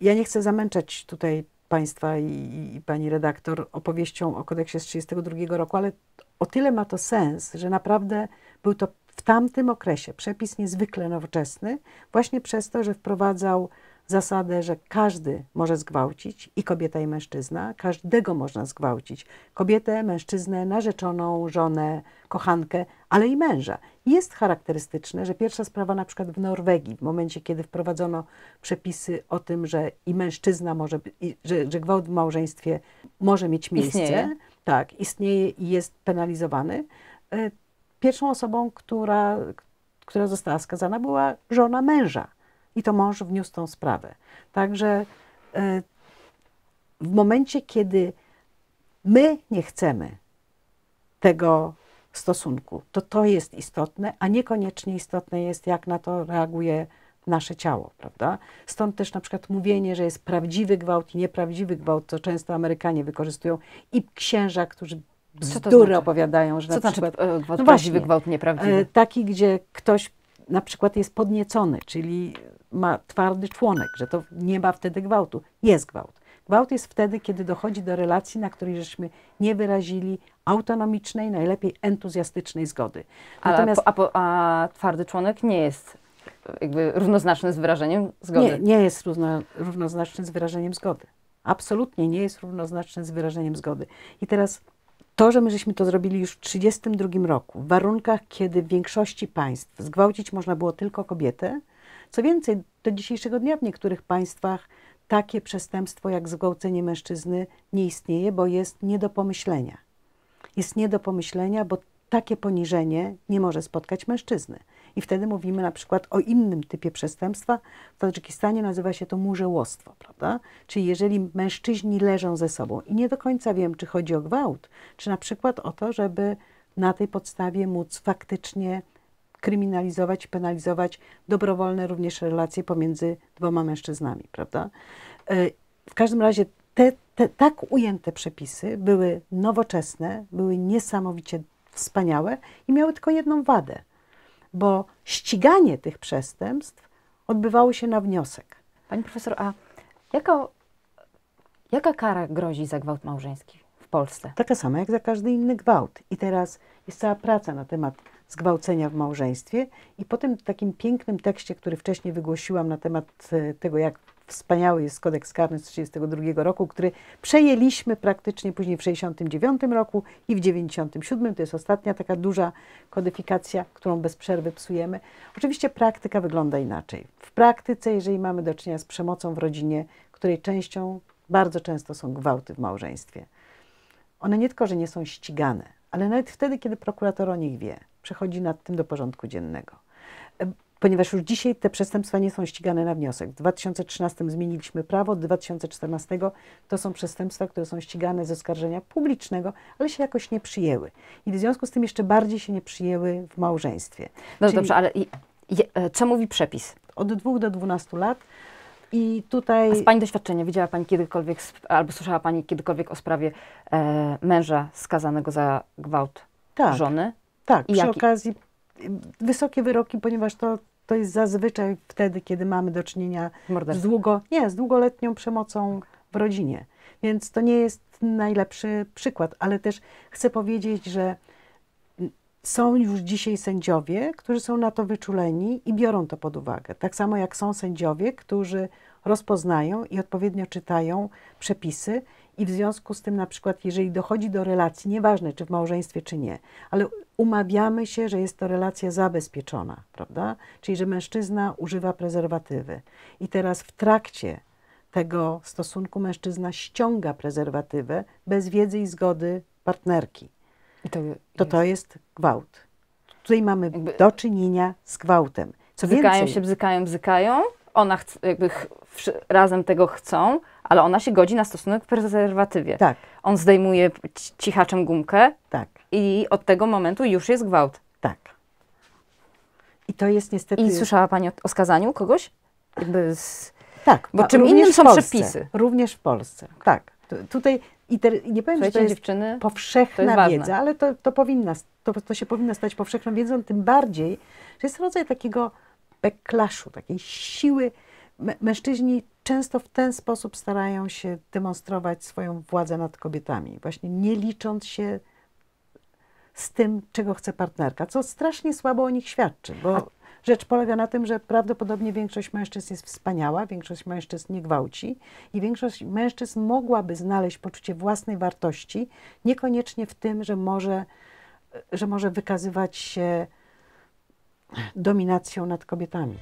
Ja nie chcę zamęczać tutaj Państwa i, i, pani redaktor opowieścią o kodeksie z 1932 roku, ale o tyle ma to sens, że naprawdę był to w tamtym okresie przepis niezwykle nowoczesny, właśnie przez to, że wprowadzał zasadę, że każdy może zgwałcić i kobieta i mężczyzna, każdego można zgwałcić. Kobietę, mężczyznę, narzeczoną, żonę, kochankę, ale i męża. Jest charakterystyczne, że pierwsza sprawa na przykład w Norwegii, w momencie kiedy wprowadzono przepisy o tym, że i mężczyzna może, i, że, że gwałt w małżeństwie może mieć miejsce, istnieje. tak, istnieje i jest penalizowany. E, pierwszą osobą, która, która została skazana była żona męża i to mąż wniósł tą sprawę. Także e, w momencie, kiedy my nie chcemy tego stosunku, to to jest istotne, a niekoniecznie istotne jest, jak na to reaguje nasze ciało, prawda? Stąd też na przykład mówienie, że jest prawdziwy gwałt i nieprawdziwy gwałt, co często Amerykanie wykorzystują i księża, którzy bzdury znaczy? opowiadają, że Co na znaczy, przykład... E, gwałt, no prawdziwy, gwałt nieprawdziwy? E, taki, gdzie ktoś na przykład jest podniecony, czyli ma twardy członek, że to nie ma wtedy gwałtu. Jest gwałt. Gwałt jest wtedy, kiedy dochodzi do relacji, na której żeśmy nie wyrazili autonomicznej, najlepiej entuzjastycznej zgody. Natomiast... A, a, a twardy członek nie jest jakby równoznaczny z wyrażeniem zgody? Nie, nie jest równo, równoznaczny z wyrażeniem zgody. Absolutnie nie jest równoznaczny z wyrażeniem zgody. I teraz to, że my żeśmy to zrobili już w 1932 roku, w warunkach, kiedy w większości państw zgwałcić można było tylko kobietę, co więcej, do dzisiejszego dnia w niektórych państwach takie przestępstwo jak zgwałcenie mężczyzny nie istnieje, bo jest nie do pomyślenia. Jest nie do pomyślenia, bo takie poniżenie nie może spotkać mężczyzny. I wtedy mówimy na przykład o innym typie przestępstwa. W Tadżykistanie nazywa się to murzełostwo, prawda? Czyli jeżeli mężczyźni leżą ze sobą i nie do końca wiem, czy chodzi o gwałt, czy na przykład o to, żeby na tej podstawie móc faktycznie kryminalizować, penalizować dobrowolne również relacje pomiędzy dwoma mężczyznami, prawda? E, w każdym razie te, te, tak ujęte przepisy były nowoczesne, były niesamowicie wspaniałe i miały tylko jedną wadę – bo ściganie tych przestępstw odbywało się na wniosek. Pani profesor, a jaka, jaka kara grozi za gwałt małżeński w Polsce? Taka sama jak za każdy inny gwałt. I teraz jest cała praca na temat zgwałcenia w małżeństwie. I po tym takim pięknym tekście, który wcześniej wygłosiłam na temat e, tego, jak Wspaniały jest kodeks karny z 1932 roku, który przejęliśmy praktycznie później w 1969 roku i w 1997. To jest ostatnia taka duża kodyfikacja, którą bez przerwy psujemy. Oczywiście praktyka wygląda inaczej. W praktyce, jeżeli mamy do czynienia z przemocą w rodzinie, której częścią bardzo często są gwałty w małżeństwie, one nie tylko, że nie są ścigane, ale nawet wtedy, kiedy prokurator o nich wie, przechodzi nad tym do porządku dziennego ponieważ już dzisiaj te przestępstwa nie są ścigane na wniosek. W 2013 zmieniliśmy prawo, W 2014 to są przestępstwa, które są ścigane ze oskarżenia publicznego, ale się jakoś nie przyjęły. I w związku z tym jeszcze bardziej się nie przyjęły w małżeństwie. No Czyli dobrze, ale i, i, e, co mówi przepis? Od 2 do 12 lat. I tutaj... A z Pani doświadczenia, widziała Pani kiedykolwiek, albo słyszała Pani kiedykolwiek o sprawie e, męża skazanego za gwałt tak, żony? Tak, I przy jaki? okazji wysokie wyroki, ponieważ to, to jest zazwyczaj wtedy, kiedy mamy do czynienia z, długo, nie, z długoletnią przemocą w rodzinie. Więc to nie jest najlepszy przykład, ale też chcę powiedzieć, że są już dzisiaj sędziowie, którzy są na to wyczuleni i biorą to pod uwagę. Tak samo jak są sędziowie, którzy rozpoznają i odpowiednio czytają przepisy i w związku z tym, na przykład, jeżeli dochodzi do relacji, nieważne czy w małżeństwie, czy nie, ale umawiamy się, że jest to relacja zabezpieczona, prawda? Czyli, że mężczyzna używa prezerwatywy. I teraz w trakcie tego stosunku mężczyzna ściąga prezerwatywę bez wiedzy i zgody partnerki. I to, jest... to, to jest gwałt. Tutaj mamy jakby... do czynienia z gwałtem. Co bzykają więcej, się, bzykają, bzykają. Ona chce, jakby razem tego chcą, ale ona się godzi na stosunek w prezerwatywie. Tak. On zdejmuje cichaczem gumkę tak. i od tego momentu już jest gwałt. Tak. I to jest niestety... I słyszała Pani o, skazaniu kogoś? Jakby z... Tak. Bo czym innym są przepisy. Również w Polsce, tak. tutaj i te, nie powiem, Słuchajcie, że to jest dziewczyny, powszechna to jest wiedza, ale to, to, powinna, to, to się powinna stać powszechną wiedzą, tym bardziej, że jest rodzaj takiego backlashu, takiej siły. Mężczyźni często w ten sposób starają się demonstrować swoją władzę nad kobietami, właśnie nie licząc się z tym, czego chce partnerka, co strasznie słabo o nich świadczy, bo rzecz polega na tym, że prawdopodobnie większość mężczyzn jest wspaniała, większość mężczyzn nie gwałci i większość mężczyzn mogłaby znaleźć poczucie własnej wartości, niekoniecznie w tym, że może, że może wykazywać się dominacją nad kobietami.